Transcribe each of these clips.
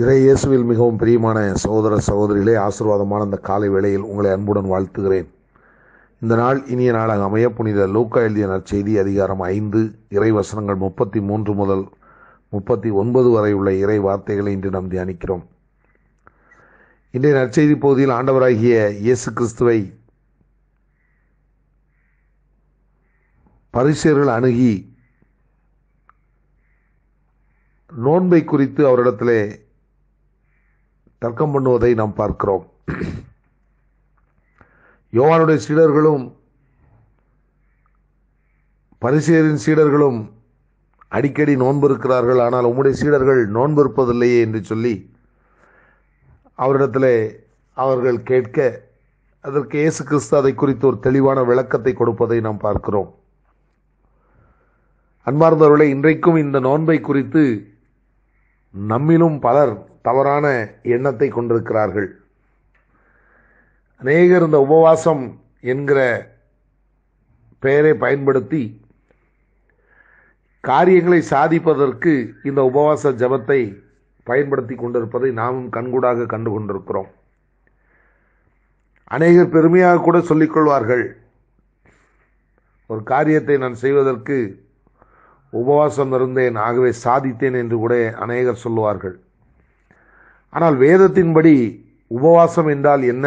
இறை இயேசுவில் மிகவும் பிரியமான சகோதர சகோதரிகளே ஆசீர்வாதமான இந்த காலை வேளையில் உங்களை அன்புடன் வாழ்த்துகிறேன் இந்த நாள் இனிய நாளாக அமைய புனித லூக்கா எழுதிய நற்செய்தி அதிகாரம் ஐந்து இறை வசனங்கள் முப்பத்தி மூன்று முதல் முப்பத்தி ஒன்பது வரை உள்ள இறை வார்த்தைகளை இன்று நாம் தியானிக்கிறோம் இன்றைய நற்செய்தி பகுதியில் ஆண்டவராகிய இயேசு கிறிஸ்துவை பரிசேர்கள் அணுகி நோன்பை குறித்து அவரிடத்திலே தர்க்கம் பண்ணுவதை நாம் பார்க்கிறோம் யோவானுடைய சீடர்களும் பரிசேரின் சீடர்களும் அடிக்கடி நோன்பு இருக்கிறார்கள் ஆனால் உம்முடைய சீடர்கள் நோன்பு இருப்பதில்லையே என்று சொல்லி அவரிடத்தில் அவர்கள் கேட்க அதற்கு இயேசு கிறிஸ்து அதை குறித்து ஒரு தெளிவான விளக்கத்தை கொடுப்பதை நாம் பார்க்கிறோம் அன்பார்ந்தவர்களை இன்றைக்கும் இந்த நோன்பை குறித்து நம்மிலும் பலர் தவறான எண்ணத்தை கொண்டிருக்கிறார்கள் அநேகர் இந்த உபவாசம் என்கிற பெயரை பயன்படுத்தி காரியங்களை சாதிப்பதற்கு இந்த உபவாச ஜபத்தை பயன்படுத்தி கொண்டிருப்பதை நாமும் கண்கூடாக கண்டு கொண்டிருக்கிறோம் அநேகர் பெருமையாக கூட சொல்லிக்கொள்வார்கள் ஒரு காரியத்தை நான் செய்வதற்கு உபவாசம் இருந்தேன் ஆகவே சாதித்தேன் என்று கூட அநேகர் சொல்லுவார்கள் ஆனால் வேதத்தின்படி உபவாசம் என்றால் என்ன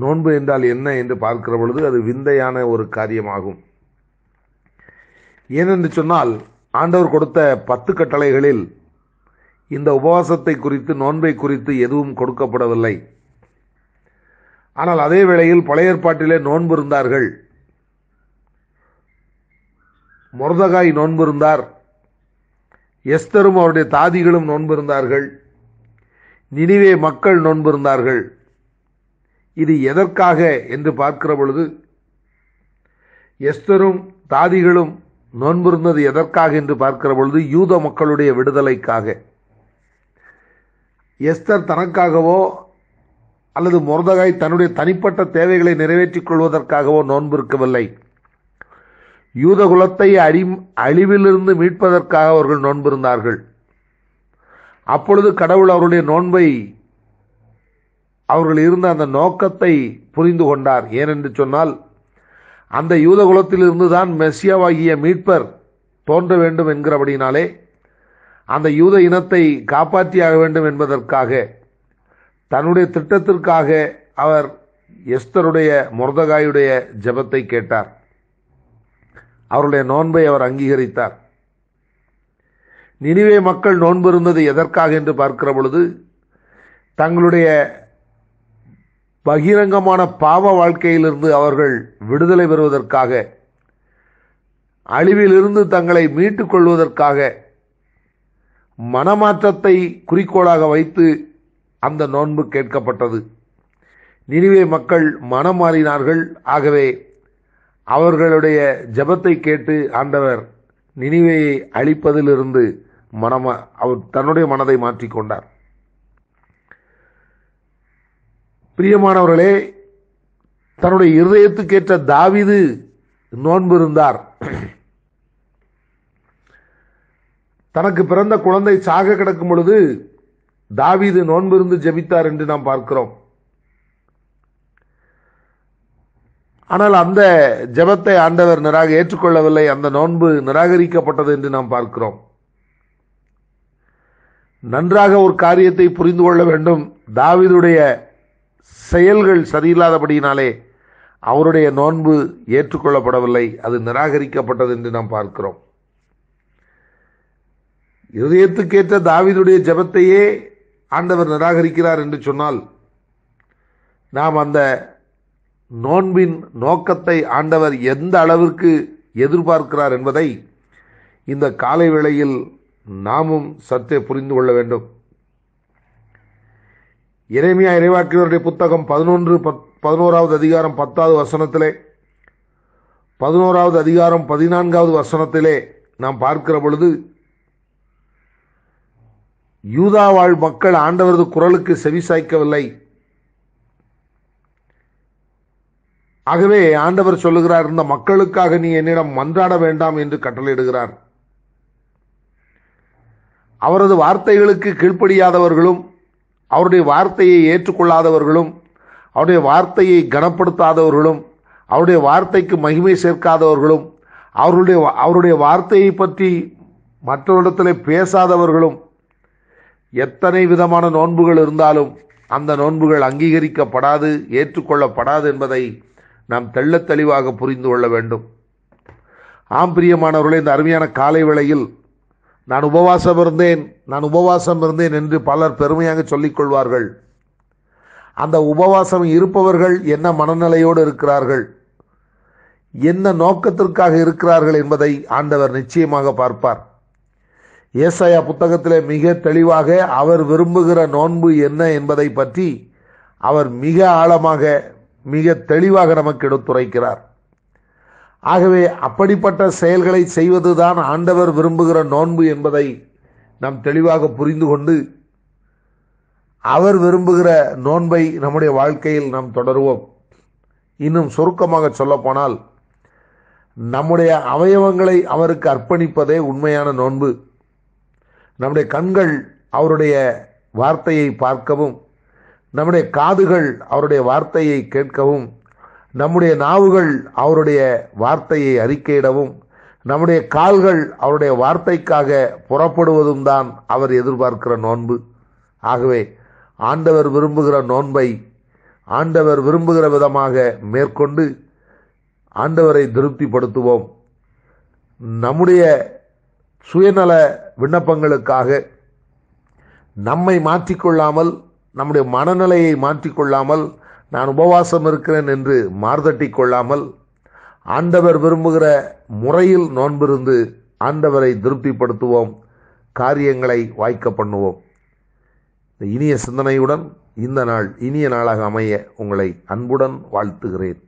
நோன்பு என்றால் என்ன என்று பார்க்கிற பொழுது அது விந்தையான ஒரு காரியமாகும் ஏனென்று சொன்னால் ஆண்டவர் கொடுத்த பத்து கட்டளைகளில் இந்த உபவாசத்தை குறித்து நோன்பை குறித்து எதுவும் கொடுக்கப்படவில்லை ஆனால் அதே வேளையில் பழைய ஏற்பாட்டிலே நோன்பு இருந்தார்கள் முரதகாய் நோன்பு இருந்தார் எஸ்தரும் அவருடைய தாதிகளும் நோன்பு இருந்தார்கள் நினைவே மக்கள் நோன்பிருந்தார்கள் இது எதற்காக என்று பார்க்கிற பொழுது எஸ்தரும் தாதிகளும் நோன்பிருந்தது எதற்காக என்று பார்க்கிற பொழுது யூத மக்களுடைய விடுதலைக்காக எஸ்தர் தனக்காகவோ அல்லது முரதகாய் தன்னுடைய தனிப்பட்ட தேவைகளை நிறைவேற்றிக் கொள்வதற்காகவோ நோன்பிருக்கவில்லை யூத குலத்தை அழிவிலிருந்து மீட்பதற்காக அவர்கள் நோன்பிருந்தார்கள் அப்பொழுது கடவுள் அவருடைய நோன்பை அவர்கள் இருந்த அந்த நோக்கத்தை புரிந்து கொண்டார் ஏனென்று சொன்னால் அந்த யூத குலத்திலிருந்து தான் மெஸ்ஸியாவாகிய மீட்பர் தோன்ற வேண்டும் என்கிறபடினாலே அந்த யூத இனத்தை காப்பாற்றியாக வேண்டும் என்பதற்காக தன்னுடைய திட்டத்திற்காக அவர் எஸ்தருடைய முர்தகாயுடைய ஜபத்தை கேட்டார் அவருடைய நோன்பை அவர் அங்கீகரித்தார் நினைவே மக்கள் நோன்பிருந்தது எதற்காக என்று பார்க்கிற பொழுது தங்களுடைய பகிரங்கமான பாவ வாழ்க்கையிலிருந்து அவர்கள் விடுதலை பெறுவதற்காக அழிவிலிருந்து தங்களை மீட்டுக் கொள்வதற்காக மனமாற்றத்தை குறிக்கோளாக வைத்து அந்த நோன்பு கேட்கப்பட்டது நினைவே மக்கள் மனம் மாறினார்கள் ஆகவே அவர்களுடைய ஜபத்தை கேட்டு ஆண்டவர் நினைவையை அழிப்பதிலிருந்து மனம அவர் தன்னுடைய மனதை மாற்றிக்கொண்டார் பிரியமானவர்களே தன்னுடைய இருதயத்துக்கேற்ற தாவிது நோன்பு இருந்தார் தனக்கு பிறந்த குழந்தை சாக கிடக்கும் பொழுது தாவிது நோன்பிருந்து ஜெபித்தார் என்று நாம் பார்க்கிறோம் ஆனால் அந்த ஜெபத்தை ஆண்டவர் நிராக ஏற்றுக்கொள்ளவில்லை அந்த நோன்பு நிராகரிக்கப்பட்டது என்று நாம் பார்க்கிறோம் நன்றாக ஒரு காரியத்தை புரிந்து கொள்ள வேண்டும் தாவிதுடைய செயல்கள் சரியில்லாதபடியினாலே அவருடைய நோன்பு ஏற்றுக்கொள்ளப்படவில்லை அது நிராகரிக்கப்பட்டது என்று நாம் பார்க்கிறோம் இதயத்துக்கேற்ற தாவிதுடைய ஜபத்தையே ஆண்டவர் நிராகரிக்கிறார் என்று சொன்னால் நாம் அந்த நோன்பின் நோக்கத்தை ஆண்டவர் எந்த அளவிற்கு எதிர்பார்க்கிறார் என்பதை இந்த காலை வேளையில் நாமும் சத்தே புரிந்து கொள்ள வேண்டும் இறைமையா இறைவாக்கியவருடைய புத்தகம் பதினொன்று பதினோராவது அதிகாரம் பத்தாவது வசனத்திலே பதினோராவது அதிகாரம் பதினான்காவது வசனத்திலே நாம் பார்க்கிற பொழுது யூதா வாழ் மக்கள் ஆண்டவரது குரலுக்கு செவி சாய்க்கவில்லை ஆகவே ஆண்டவர் சொல்லுகிறார் இந்த மக்களுக்காக நீ என்னிடம் மன்றாட வேண்டாம் என்று கட்டளையிடுகிறார் அவரது வார்த்தைகளுக்கு கீழ்ப்படியாதவர்களும் அவருடைய வார்த்தையை ஏற்றுக்கொள்ளாதவர்களும் அவருடைய வார்த்தையை கனப்படுத்தாதவர்களும் அவருடைய வார்த்தைக்கு மகிமை சேர்க்காதவர்களும் அவருடைய அவருடைய வார்த்தையை பற்றி மற்றவரிடத்தில் பேசாதவர்களும் எத்தனை விதமான நோன்புகள் இருந்தாலும் அந்த நோன்புகள் அங்கீகரிக்கப்படாது ஏற்றுக்கொள்ளப்படாது என்பதை நாம் தெள்ளத் தெளிவாக புரிந்து கொள்ள வேண்டும் ஆம்பிரியமானவர்களை இந்த அருமையான காலை வேளையில் நான் உபவாசம் இருந்தேன் நான் உபவாசம் இருந்தேன் என்று பலர் பெருமையாக சொல்லிக்கொள்வார்கள் அந்த உபவாசம் இருப்பவர்கள் என்ன மனநிலையோடு இருக்கிறார்கள் என்ன நோக்கத்திற்காக இருக்கிறார்கள் என்பதை ஆண்டவர் நிச்சயமாக பார்ப்பார் ஏசாயா புத்தகத்தில் மிக தெளிவாக அவர் விரும்புகிற நோன்பு என்ன என்பதை பற்றி அவர் மிக ஆழமாக மிக தெளிவாக நமக்கு எடுத்துரைக்கிறார் ஆகவே அப்படிப்பட்ட செயல்களை செய்வதுதான் ஆண்டவர் விரும்புகிற நோன்பு என்பதை நாம் தெளிவாக புரிந்து கொண்டு அவர் விரும்புகிற நோன்பை நம்முடைய வாழ்க்கையில் நாம் தொடருவோம் இன்னும் சுருக்கமாக சொல்லப்போனால் நம்முடைய அவயவங்களை அவருக்கு அர்ப்பணிப்பதே உண்மையான நோன்பு நம்முடைய கண்கள் அவருடைய வார்த்தையை பார்க்கவும் நம்முடைய காதுகள் அவருடைய வார்த்தையை கேட்கவும் நம்முடைய நாவுகள் அவருடைய வார்த்தையை அறிக்கையிடவும் நம்முடைய கால்கள் அவருடைய வார்த்தைக்காக புறப்படுவதும் தான் அவர் எதிர்பார்க்கிற நோன்பு ஆகவே ஆண்டவர் விரும்புகிற நோன்பை ஆண்டவர் விரும்புகிற விதமாக மேற்கொண்டு ஆண்டவரை திருப்திப்படுத்துவோம் நம்முடைய சுயநல விண்ணப்பங்களுக்காக நம்மை மாற்றிக்கொள்ளாமல் நம்முடைய மனநிலையை மாற்றிக்கொள்ளாமல் நான் உபவாசம் இருக்கிறேன் என்று மார்தட்டி கொள்ளாமல் ஆண்டவர் விரும்புகிற முறையில் நோன்பிருந்து ஆண்டவரை திருப்திப்படுத்துவோம் காரியங்களை வாய்க்க பண்ணுவோம் இனிய சிந்தனையுடன் இந்த நாள் இனிய நாளாக அமைய உங்களை அன்புடன் வாழ்த்துகிறேன்